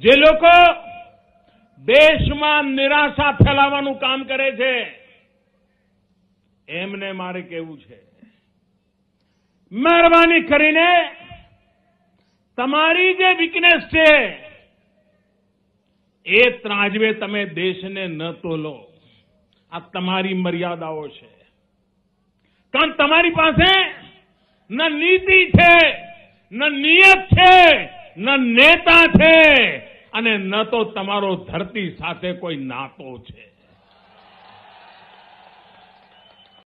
જે લોકો દેશમાં નિરાશા ફેલાવવાનું કામ કરે છે એમને મારે કહેવું છે મહેરબાની કરીને તમારી જે વીકનેસ છે એ ત્રાજવે તમે દેશને ન તોલો આ તમારી મર્યાદાઓ છે કારણ તમારી પાસે ન નીતિ છે ન નિયત છે ન નેતા છે અને ન તો તમારો ધરતી સાથે કોઈ નાતો છે